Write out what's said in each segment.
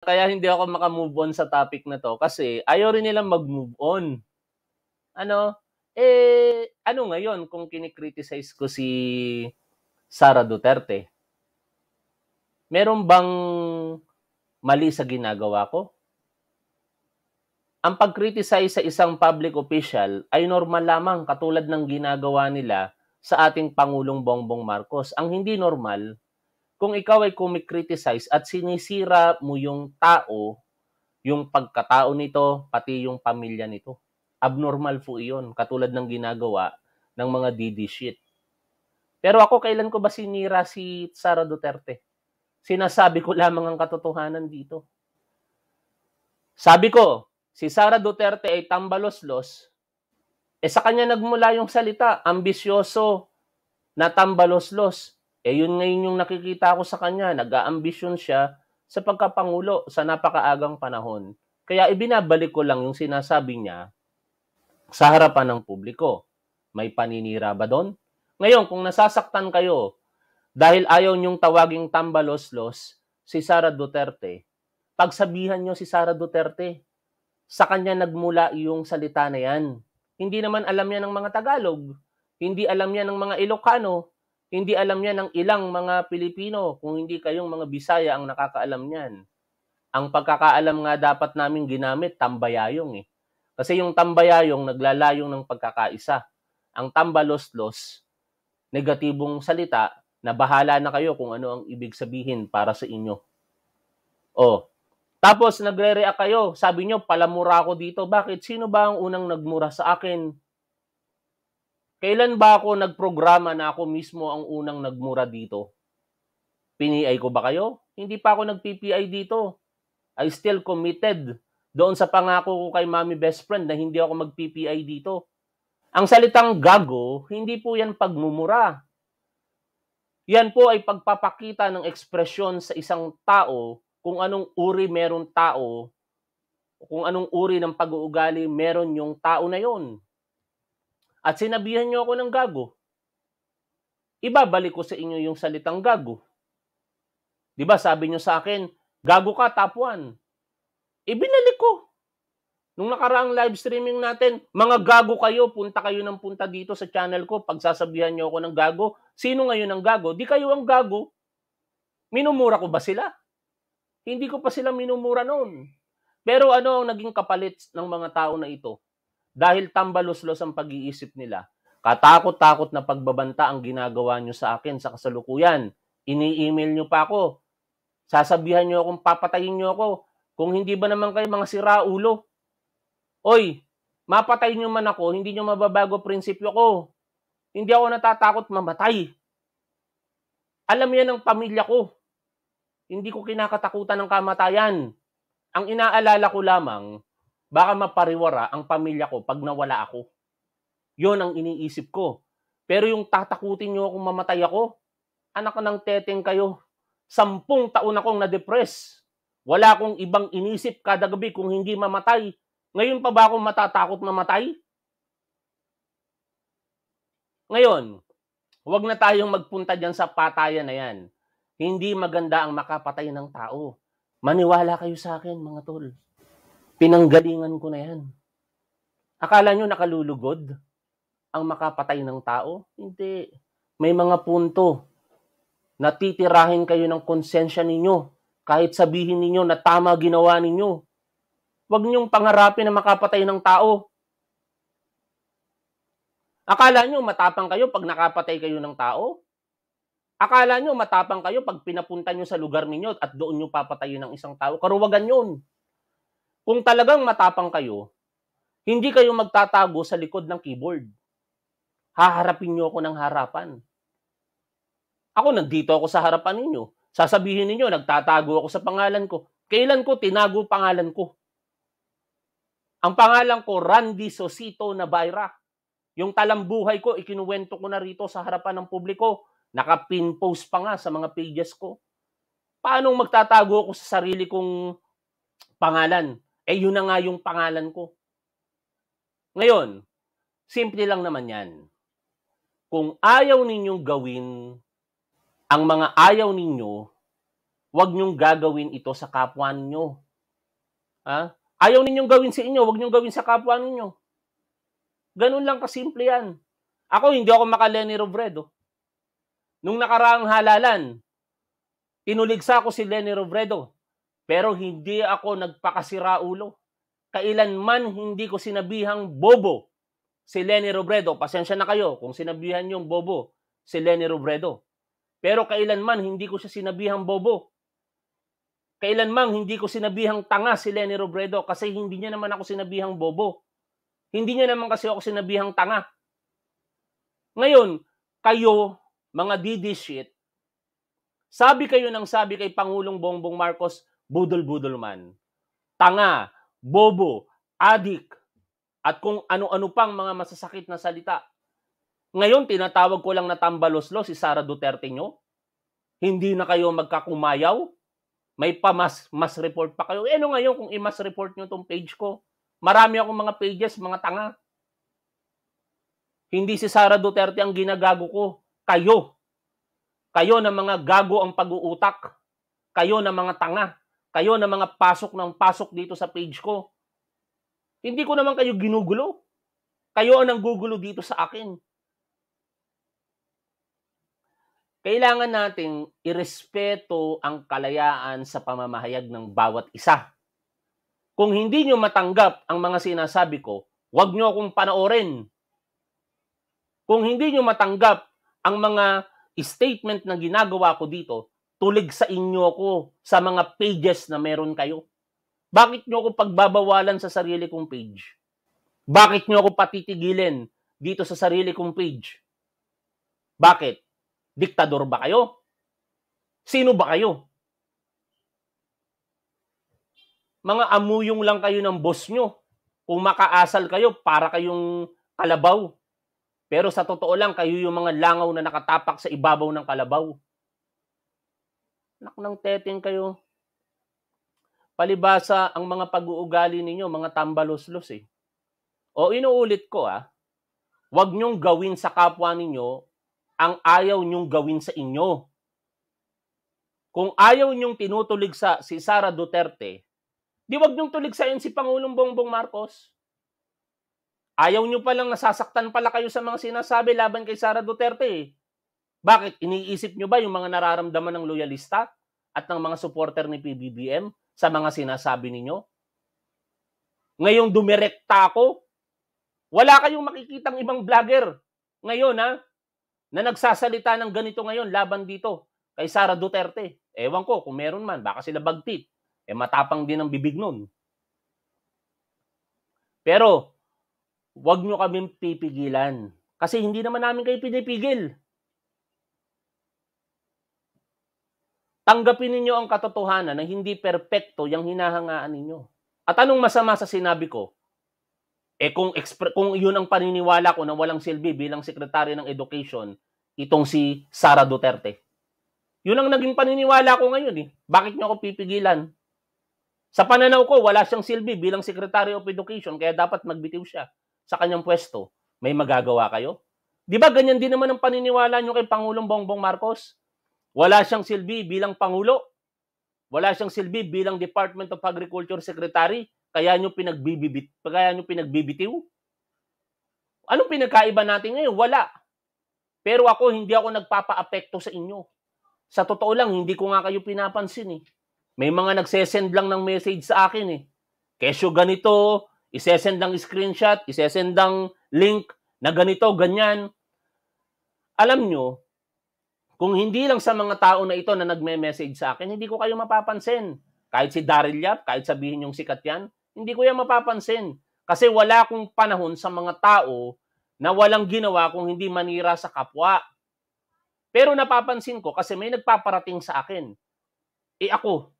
kaya hindi ako makamove on sa topic na to kasi ayaw rin nilang mag-move on. Ano? Eh, ano ngayon kung kinikriticize ko si Sara Duterte? Meron bang mali sa ginagawa ko? Ang pag-criticize sa isang public official ay normal lamang katulad ng ginagawa nila sa ating Pangulong Bongbong Marcos. Ang hindi normal kung ikaw ay kumikriticize at sinisira mo yung tao, yung pagkatao nito, pati yung pamilya nito. Abnormal po iyon, katulad ng ginagawa ng mga DD shit. Pero ako, kailan ko ba sinira si Sara Duterte? Sinasabi ko lamang ang katotohanan dito. Sabi ko, si Sara Duterte ay tambaloslos. los eh, E sa kanya nagmula yung salita, ambisyoso na tambaloslos. Eh yun ngayon yung nakikita ko sa kanya, nag-aambisyon siya sa pagkapangulo sa napakaagang panahon. Kaya ibinabalik ko lang yung sinasabi niya sa harapan ng publiko. May paninira ba doon? Ngayon, kung nasasaktan kayo dahil ayaw niyong tawaging tambalos-los si Sara Duterte, pagsabihan niyo si Sara Duterte. Sa kanya nagmula yung salita na yan. Hindi naman alam niya ng mga Tagalog. Hindi alam niya ng mga Ilocano hindi alam niya ng ilang mga Pilipino kung hindi kayong mga Bisaya ang nakakaalam niyan. Ang pagkakaalam nga dapat namin ginamit, tambayayong eh. Kasi yung tambayayong naglalayong ng pagkakaisa. Ang tambalos-los, negatibong salita na bahala na kayo kung ano ang ibig sabihin para sa inyo. Oh, tapos nagre-react kayo. Sabi nyo, palamura ako dito. Bakit? Sino ba ang unang nagmura sa akin? Kailan ba ako nagprograma na ako mismo ang unang nagmura dito? PNI ko ba kayo? Hindi pa ako nag-PPI dito. I still committed doon sa pangako ko kay Mommy Best Friend na hindi ako mag-PPI dito. Ang salitang gago, hindi po yan pagmumura. Yan po ay pagpapakita ng ekspresyon sa isang tao kung anong uri meron tao, kung anong uri ng pag-uugali meron yung tao na yon at sinabihan niyo ako ng gago, ibabalik ko sa inyo yung salitang gago. 'Di ba? Sabi niyo sa akin, gago ka tapuan. Ibinalik eh, ko. Nung nakaraang live streaming natin, mga gago kayo, punta kayo ng punta dito sa channel ko, pagsasabihan niyo ako ng gago. Sino ngayon ang gago? Di kayo ang gago. Minumura ko ba sila? Hindi ko pa sila minumura noon. Pero ano ang naging kapalit ng mga tao na ito? Dahil tambaluslos ang pag-iisip nila. Katakot-takot na pagbabanta ang ginagawa nyo sa akin sa kasalukuyan. Ini-email nyo pa ako. Sasabihan nyo akong papatayin nyo ako. Kung hindi ba naman kayo mga sira ulo. Oy, mapatay nyo man ako, hindi nyo mababago prinsipyo ko. Hindi ako natatakot mamatay. Alam yan ng pamilya ko. Hindi ko kinakatakutan ng kamatayan. Ang inaalala ko lamang, baka mapariwara ang pamilya ko pag nawala ako. Yon ang iniisip ko. Pero yung tatakutin nyo kung mamatay ako, anak ko ng teteng kayo. Sampung taon akong na-depress. Wala akong ibang inisip kada gabi kung hindi mamatay. Ngayon pa ba akong matatakot mamatay? Ngayon, huwag na tayong magpunta dyan sa patayan na yan. Hindi maganda ang makapatay ng tao. Maniwala kayo sa akin, mga tol. Pinanggalingan ko na yan. Akala nyo nakalulugod ang makapatay ng tao? Hindi. May mga punto. na titirahin kayo ng konsensya ninyo. Kahit sabihin ninyo na tama ginawa ninyo. Huwag nyong pangarapin na makapatay ng tao. Akala nyo matapang kayo pag nakapatay kayo ng tao? Akala nyo matapang kayo pag pinapunta nyo sa lugar ninyo at doon nyo papatayin ng isang tao? Karuwagan yun. Kung talagang matapang kayo, hindi kayo magtatago sa likod ng keyboard. Haharapin niyo ako ng harapan. Ako nandito ako sa harapan ninyo. Sasabihin ninyo, nagtatago ako sa pangalan ko. Kailan ko tinago pangalan ko? Ang pangalan ko, Randy Sosito Nabayra. Yung talambuhay ko, ikinuwento ko na rito sa harapan ng publiko. Nakapin-post pa nga sa mga pages ko. Paanong magtatago ako sa sarili kong pangalan? Eh, yun na nga yung pangalan ko. Ngayon, simple lang naman yan. Kung ayaw ninyong gawin ang mga ayaw ninyo, wag ninyong gagawin ito sa kapwa ninyo. Ha? Ayaw ninyong gawin sa inyo, wag ninyong gawin sa kapwa ninyo. Ganun lang kasimple yan. Ako, hindi ako maka-Lenny Robredo. Nung nakaraang halalan, inuligsa ko si Lenny Robredo. Pero hindi ako nagpakasira ulo. Kailanman hindi ko sinabihang bobo si Lenny Robredo. Pasensya na kayo kung sinabihan yung bobo si Lenny Robredo. Pero kailanman hindi ko siya sinabihang bobo. Kailanman hindi ko sinabihang tanga si Lenny Robredo kasi hindi niya naman ako sinabihang bobo. Hindi niya naman kasi ako sinabihang tanga. Ngayon, kayo, mga DD shit, sabi kayo ng sabi kay Pangulong Bongbong Marcos, budol-budol man, tanga, bobo, adik, at kung ano-ano pang mga masasakit na salita. Ngayon, tinatawag ko lang na tambaloslo si Sara Duterte nyo. Hindi na kayo magkakumayaw. May pa mas report pa kayo. E ano ngayon kung i-mas report nyo tong page ko? Marami akong mga pages, mga tanga. Hindi si Sara Duterte ang ginagago ko. Kayo. Kayo na mga gago ang pag-uutak. Kayo na mga tanga kayo na mga pasok ng pasok dito sa page ko. Hindi ko naman kayo ginugulo. Kayo ang nanggugulo dito sa akin. Kailangan nating irespeto ang kalayaan sa pamamahayag ng bawat isa. Kung hindi nyo matanggap ang mga sinasabi ko, huwag nyo akong panoorin. Kung hindi nyo matanggap ang mga statement na ginagawa ko dito, tulig sa inyo ako sa mga pages na meron kayo? Bakit nyo ako pagbabawalan sa sarili kong page? Bakit nyo ako patitigilin dito sa sarili kong page? Bakit? Diktador ba kayo? Sino ba kayo? Mga amuyong lang kayo ng boss nyo. Kung makaasal kayo, para kayong kalabaw. Pero sa totoo lang, kayo yung mga langaw na nakatapak sa ibabaw ng kalabaw. Anak ng kayo. Palibasa ang mga pag-uugali ninyo, mga tambalos tambaloslos eh. O inuulit ko ah, huwag niyong gawin sa kapwa ninyo ang ayaw niyong gawin sa inyo. Kung ayaw niyong tinutulig sa si Sara Duterte, di wag niyong tulig sa si Pangulong Bongbong Marcos. Ayaw niyo palang nasasaktan pala kayo sa mga sinasabi laban kay Sara Duterte. eh. Bakit? Iniisip nyo ba yung mga nararamdaman ng loyalista at ng mga supporter ni PBBM sa mga sinasabi ninyo? Ngayong dumirekta ako, wala kayong makikitang ibang vlogger ngayon ha, na nagsasalita ng ganito ngayon laban dito kay Sara Duterte. Ewan ko kung meron man, baka sila bagtit. Eh matapang din ang bibig nun. Pero, wag nyo kami pipigilan. Kasi hindi naman namin kayo pinipigil. Tanggapin ninyo ang katotohanan na hindi perpekto yung hinahangaan ninyo. At anong masama sa sinabi ko? Eh kung, expre- kung yun ang paniniwala ko na walang silbi bilang sekretary ng education, itong si Sara Duterte. Yun ang naging paniniwala ko ngayon eh. Bakit niyo ako pipigilan? Sa pananaw ko, wala siyang silbi bilang Secretary of Education kaya dapat magbitiw siya sa kanyang pwesto. May magagawa kayo? Di ba ganyan din naman ang paniniwala niyo kay Pangulong Bongbong Marcos? Wala siyang silbi bilang Pangulo. Wala siyang silbi bilang Department of Agriculture Secretary. Kaya nyo, pinagbibibit, kaya nyo pinagbibitiw. Anong pinagkaiba natin ngayon? Wala. Pero ako, hindi ako nagpapaapekto sa inyo. Sa totoo lang, hindi ko nga kayo pinapansin eh. May mga nagsesend lang ng message sa akin eh. Kesyo ganito, isesend ng screenshot, isesend ng link na ganito, ganyan. Alam nyo, kung hindi lang sa mga tao na ito na nagme-message sa akin, hindi ko kayo mapapansin. Kahit si Daryl Yap, kahit sabihin yung sikat yan, hindi ko yan mapapansin. Kasi wala akong panahon sa mga tao na walang ginawa kung hindi manira sa kapwa. Pero napapansin ko kasi may nagpaparating sa akin. E ako,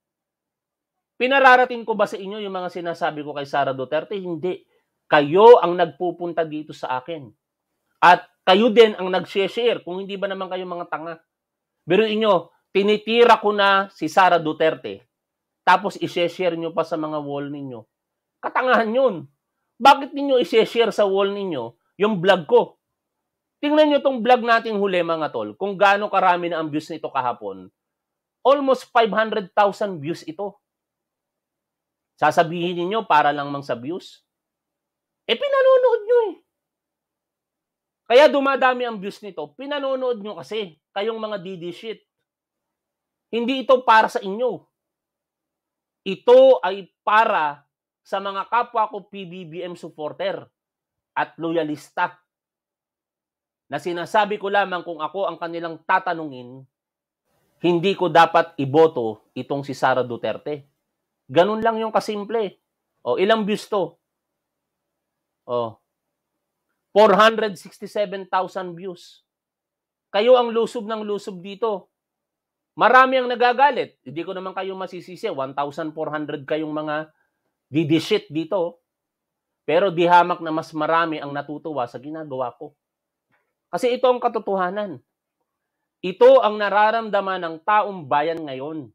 pinararating ko ba sa inyo yung mga sinasabi ko kay Sara Duterte? Hindi. Kayo ang nagpupunta dito sa akin. At kayo din ang nag-share. Kung hindi ba naman kayo mga tanga? Biruin nyo, tinitira ko na si Sara Duterte. Tapos isi-share nyo pa sa mga wall ninyo. Katangahan yun. Bakit ninyo isi-share sa wall ninyo yung vlog ko? Tingnan nyo tong vlog nating huli mga tol. Kung gaano karami na ang views nito kahapon. Almost 500,000 views ito. Sasabihin niyo para lang mang sa views? Eh pinanonood nyo eh. Kaya dumadami ang views nito. Pinanonood nyo kasi kayong mga DD shit. Hindi ito para sa inyo. Ito ay para sa mga kapwa ko PBBM supporter at loyalista na sinasabi ko lamang kung ako ang kanilang tatanungin, hindi ko dapat iboto itong si Sara Duterte. Ganun lang yung kasimple. O, ilang views to? O, 467,000 views. Kayo ang lusob ng lusob dito. Marami ang nagagalit. Hindi ko naman kayo masisisi. 1,400 kayong mga didishit dito. Pero di hamak na mas marami ang natutuwa sa ginagawa ko. Kasi ito ang katotohanan. Ito ang nararamdaman ng taong bayan ngayon.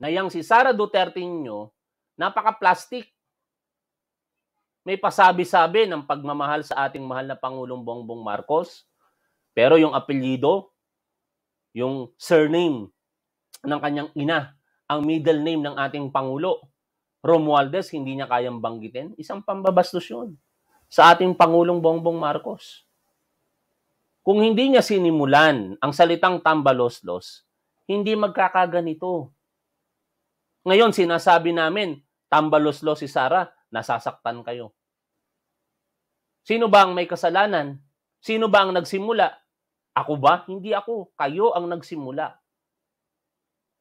Na yang si Sara Duterte nyo, napaka-plastic may pasabi-sabi ng pagmamahal sa ating mahal na Pangulong Bongbong Marcos. Pero yung apelyido, yung surname ng kanyang ina, ang middle name ng ating Pangulo, Romualdez, hindi niya kayang banggitin. Isang pambabastos yun sa ating Pangulong Bongbong Marcos. Kung hindi niya sinimulan ang salitang tambaloslos, hindi magkakaganito. Ngayon, sinasabi namin, tambaloslos si Sarah nasasaktan kayo. Sino ba ang may kasalanan? Sino ba ang nagsimula? Ako ba? Hindi ako. Kayo ang nagsimula.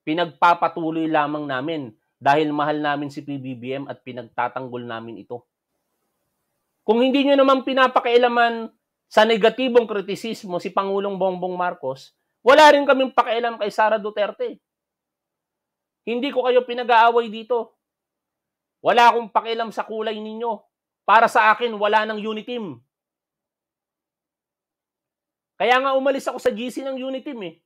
Pinagpapatuloy lamang namin dahil mahal namin si PBBM at pinagtatanggol namin ito. Kung hindi nyo naman pinapakailaman sa negatibong kritisismo si Pangulong Bongbong Marcos, wala rin kaming pakialam kay Sara Duterte. Hindi ko kayo pinag-aaway dito. Wala akong pakialam sa kulay ninyo. Para sa akin, wala ng Uniteam. Kaya nga umalis ako sa GC ng Uniteam eh.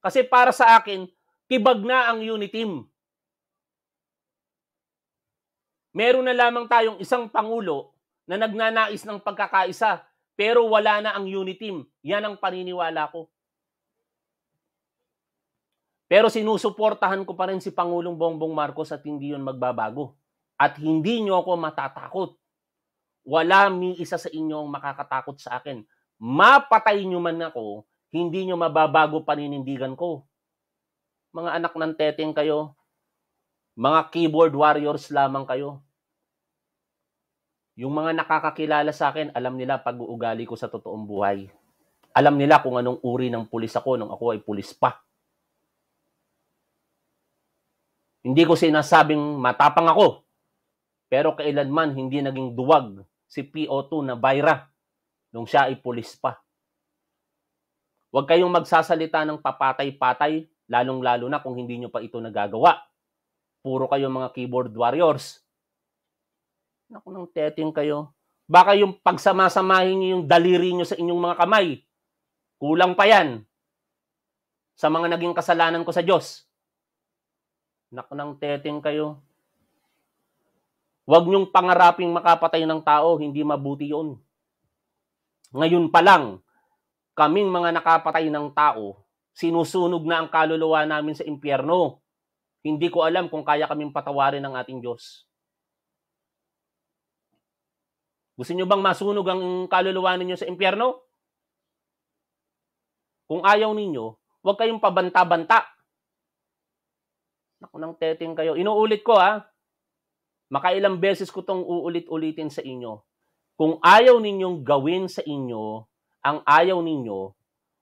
Kasi para sa akin, kibag na ang Uniteam. Meron na lamang tayong isang pangulo na nagnanais ng pagkakaisa pero wala na ang Uniteam. Yan ang paniniwala ko. Pero sinusuportahan ko pa rin si Pangulong Bongbong Marcos at hindi 'yon magbabago at hindi niyo ako matatakot. Wala mi isa sa inyo ang makakatakot sa akin. Mapatay niyo man ako, hindi niyo mababago paninindigan ko. Mga anak ng teteng kayo, mga keyboard warriors lamang kayo. Yung mga nakakakilala sa akin, alam nila pag-uugali ko sa totoong buhay. Alam nila kung anong uri ng pulis ako nung ako ay pulis pa. Hindi ko sinasabing matapang ako. Pero kailanman hindi naging duwag si PO2 na Byra nung siya ay pulis pa. Huwag kayong magsasalita ng papatay-patay, lalong-lalo na kung hindi nyo pa ito nagagawa. Puro kayo mga keyboard warriors. Naku, nang teting kayo. Baka yung pagsamasamahin nyo yung daliri nyo sa inyong mga kamay. Kulang pa yan sa mga naging kasalanan ko sa Diyos. Naku, nang teting kayo. Huwag niyong pangaraping makapatay ng tao, hindi mabuti yon. Ngayon pa lang, kaming mga nakapatay ng tao, sinusunog na ang kaluluwa namin sa impyerno. Hindi ko alam kung kaya kaming patawarin ng ating Diyos. Gusto niyo bang masunog ang kaluluwa ninyo sa impyerno? Kung ayaw ninyo, huwag kayong pabanta-banta. Naku, nang teting kayo. Inuulit ko ha, ah makailang beses ko tong uulit-ulitin sa inyo. Kung ayaw ninyong gawin sa inyo, ang ayaw ninyo,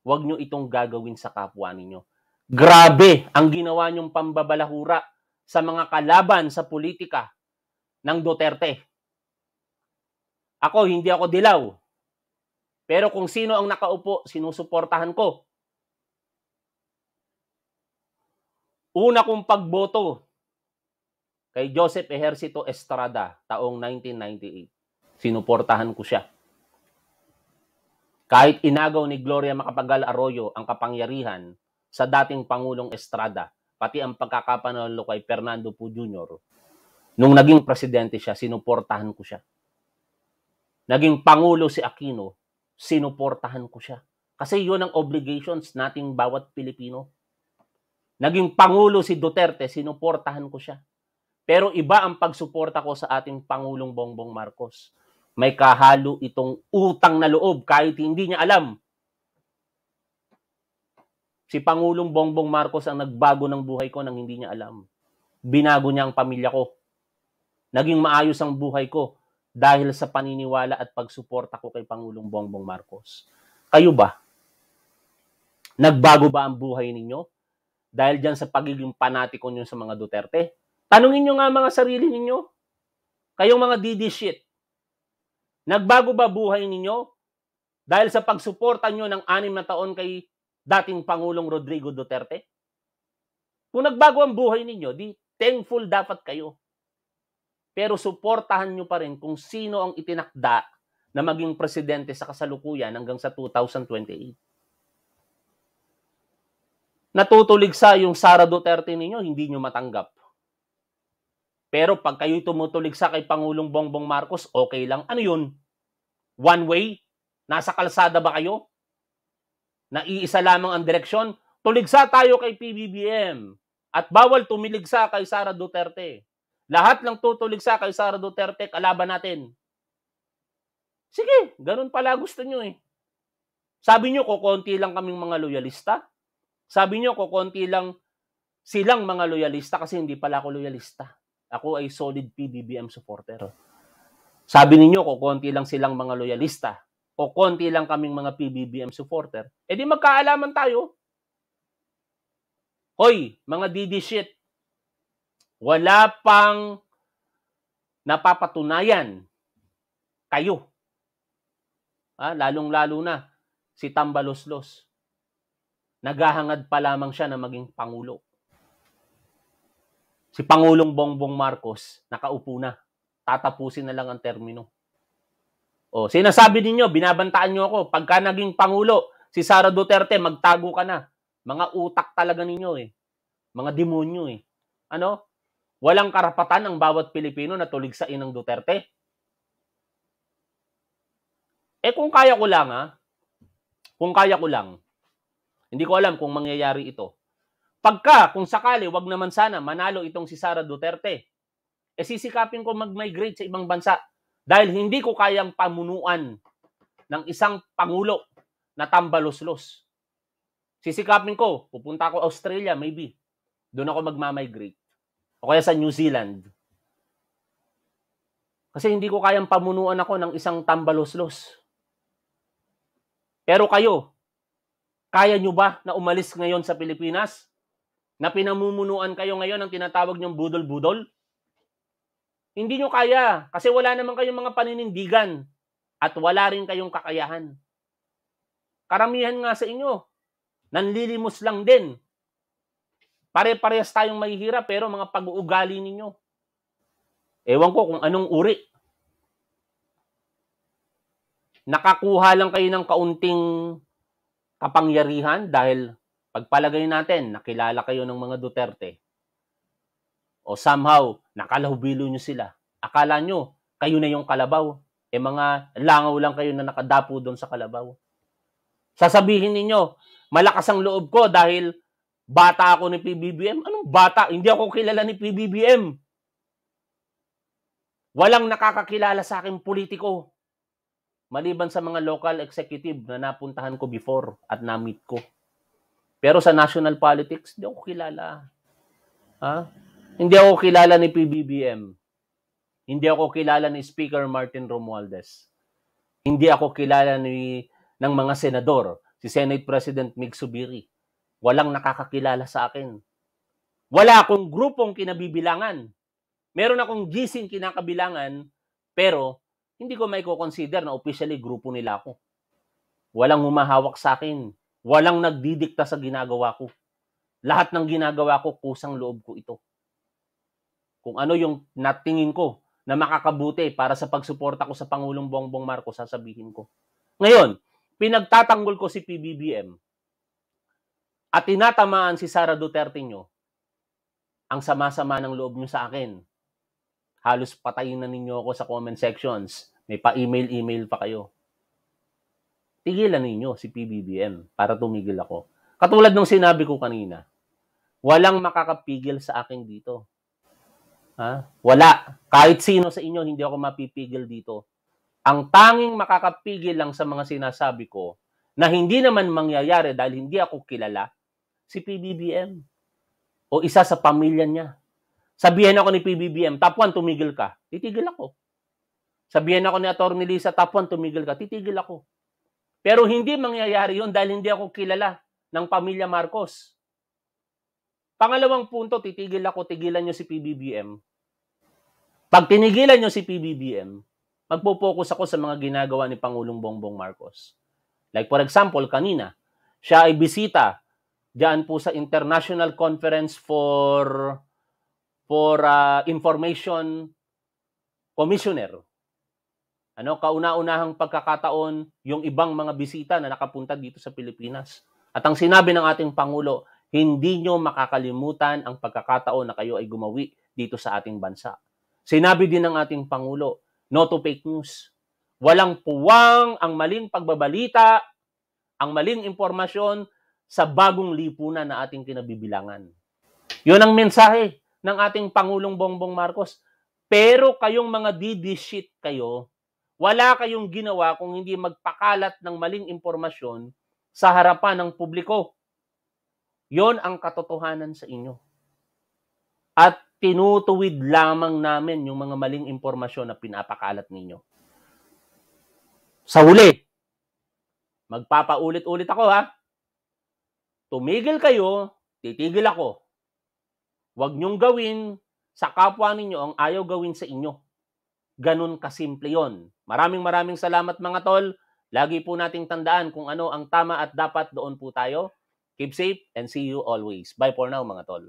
huwag nyo itong gagawin sa kapwa ninyo. Grabe ang ginawa nyong pambabalahura sa mga kalaban sa politika ng Duterte. Ako, hindi ako dilaw. Pero kung sino ang nakaupo, sinusuportahan ko. Una kong pagboto kay Joseph Ejercito Estrada taong 1998. Sinuportahan ko siya. Kahit inagaw ni Gloria Macapagal Arroyo ang kapangyarihan sa dating Pangulong Estrada, pati ang pagkakapanalo kay Fernando Po Jr., nung naging presidente siya, sinuportahan ko siya. Naging Pangulo si Aquino, sinuportahan ko siya. Kasi yun ang obligations nating bawat Pilipino. Naging Pangulo si Duterte, sinuportahan ko siya pero iba ang pagsuporta ko sa ating Pangulong Bongbong Marcos. May kahalo itong utang na loob kahit hindi niya alam. Si Pangulong Bongbong Marcos ang nagbago ng buhay ko nang hindi niya alam. Binago niya ang pamilya ko. Naging maayos ang buhay ko dahil sa paniniwala at pagsuporta ko kay Pangulong Bongbong Marcos. Kayo ba? Nagbago ba ang buhay ninyo? Dahil dyan sa pagiging panatiko nyo sa mga Duterte? Tanungin nyo nga mga sarili ninyo, kayong mga DD shit, nagbago ba buhay ninyo dahil sa pagsuporta nyo ng anim na taon kay dating Pangulong Rodrigo Duterte? Kung nagbago ang buhay ninyo, di thankful dapat kayo. Pero suportahan nyo pa rin kung sino ang itinakda na maging presidente sa kasalukuyan hanggang sa 2028. Natutuligsa yung Sara Duterte ninyo, hindi nyo matanggap. Pero pag kayo tumutulig sa kay Pangulong Bongbong Marcos, okay lang. Ano yun? One way? Nasa kalsada ba kayo? Naiisa lamang ang direksyon? Tuligsa tayo kay PBBM. At bawal tumiligsa kay Sara Duterte. Lahat lang tutuligsa kay Sara Duterte, kalaban natin. Sige, ganun pala gusto nyo eh. Sabi nyo, kukonti lang kaming mga loyalista. Sabi nyo, kukonti lang silang mga loyalista kasi hindi pala ako loyalista. Ako ay solid PBBM supporter. Sabi ninyo, ko konti lang silang mga loyalista o konti lang kaming mga PBBM supporter, eh di magkaalaman tayo. Hoy, mga DD shit, wala pang napapatunayan kayo. Ah, lalong-lalo na si Tambaloslos. Naghahangad pa lamang siya na maging pangulo si Pangulong Bongbong Marcos nakaupo na. Tatapusin na lang ang termino. O, sinasabi ninyo, binabantaan nyo ako, pagka naging Pangulo, si Sara Duterte, magtago ka na. Mga utak talaga ninyo eh. Mga demonyo eh. Ano? Walang karapatan ang bawat Pilipino na tulig sa inang Duterte. Eh kung kaya ko lang ha, kung kaya ko lang, hindi ko alam kung mangyayari ito. Pagka, kung sakali, wag naman sana, manalo itong si Sara Duterte. E sisikapin ko mag-migrate sa ibang bansa dahil hindi ko kayang pamunuan ng isang pangulo na tambalos-los. Sisikapin ko, pupunta ako Australia, maybe. Doon ako magmamigrate. O kaya sa New Zealand. Kasi hindi ko kayang pamunuan ako ng isang tambalos-los. Pero kayo, kaya nyo ba na umalis ngayon sa Pilipinas? na pinamumunuan kayo ngayon ng tinatawag niyong budol-budol? Hindi nyo kaya kasi wala naman kayong mga paninindigan at wala rin kayong kakayahan. Karamihan nga sa inyo, nanlilimos lang din. Pare-parehas tayong mahihirap pero mga pag-uugali ninyo. Ewan ko kung anong uri. Nakakuha lang kayo ng kaunting kapangyarihan dahil pagpalagay natin, nakilala kayo ng mga Duterte, o somehow, nakalahubilo nyo sila. Akala nyo, kayo na yung kalabaw. E mga langaw lang kayo na nakadapo doon sa kalabaw. Sasabihin ninyo, malakas ang loob ko dahil bata ako ni PBBM. Anong bata? Hindi ako kilala ni PBBM. Walang nakakakilala sa akin politiko. Maliban sa mga local executive na napuntahan ko before at na-meet ko. Pero sa national politics, hindi ako kilala. Ha? Hindi ako kilala ni PBBM. Hindi ako kilala ni Speaker Martin Romualdez. Hindi ako kilala ni ng mga senador, si Senate President Mig Subiri. Walang nakakakilala sa akin. Wala akong grupong kinabibilangan. Meron akong gising kinakabilangan, pero hindi ko may consider na officially grupo nila ako. Walang humahawak sa akin. Walang nagdidikta sa ginagawa ko. Lahat ng ginagawa ko, kusang loob ko ito. Kung ano yung natingin ko na makakabuti para sa pagsuporta ko sa Pangulong Bongbong Marcos, sasabihin ko. Ngayon, pinagtatanggol ko si PBBM at tinatamaan si Sara Duterte nyo, ang sama-sama ng loob nyo sa akin. Halos patayin na ninyo ako sa comment sections. May pa-email-email pa kayo. Tigilan ninyo si PBBM para tumigil ako. Katulad ng sinabi ko kanina, walang makakapigil sa akin dito. Ha? Wala. Kahit sino sa inyo, hindi ako mapipigil dito. Ang tanging makakapigil lang sa mga sinasabi ko na hindi naman mangyayari dahil hindi ako kilala, si PBBM o isa sa pamilya niya. Sabihin ako ni PBBM, top 1, tumigil ka. Titigil ako. Sabihin ako ni Atty. Lisa, top 1, tumigil ka. Titigil ako. Pero hindi mangyayari yon dahil hindi ako kilala ng pamilya Marcos. Pangalawang punto, titigil ako, tigilan nyo si PBBM. Pag tinigilan nyo si PBBM, magpo-focus ako sa mga ginagawa ni Pangulong Bongbong Marcos. Like for example, kanina, siya ay bisita diyan po sa International Conference for for uh, Information Commissioner ano, kauna-unahang pagkakataon yung ibang mga bisita na nakapunta dito sa Pilipinas. At ang sinabi ng ating Pangulo, hindi nyo makakalimutan ang pagkakataon na kayo ay gumawi dito sa ating bansa. Sinabi din ng ating Pangulo, no to fake news. Walang puwang ang maling pagbabalita, ang maling impormasyon sa bagong lipunan na ating kinabibilangan. Yun ang mensahe ng ating Pangulong Bongbong Marcos. Pero kayong mga didishit kayo, wala kayong ginawa kung hindi magpakalat ng maling impormasyon sa harapan ng publiko. Yon ang katotohanan sa inyo. At tinutuwid lamang namin yung mga maling impormasyon na pinapakalat ninyo. Sa huli, magpapaulit-ulit ako ha. Tumigil kayo, titigil ako. Huwag niyong gawin sa kapwa ninyo ang ayaw gawin sa inyo. Ganun kasimple yon. Maraming maraming salamat mga tol. Lagi po nating tandaan kung ano ang tama at dapat doon po tayo. Keep safe and see you always. Bye for now mga tol.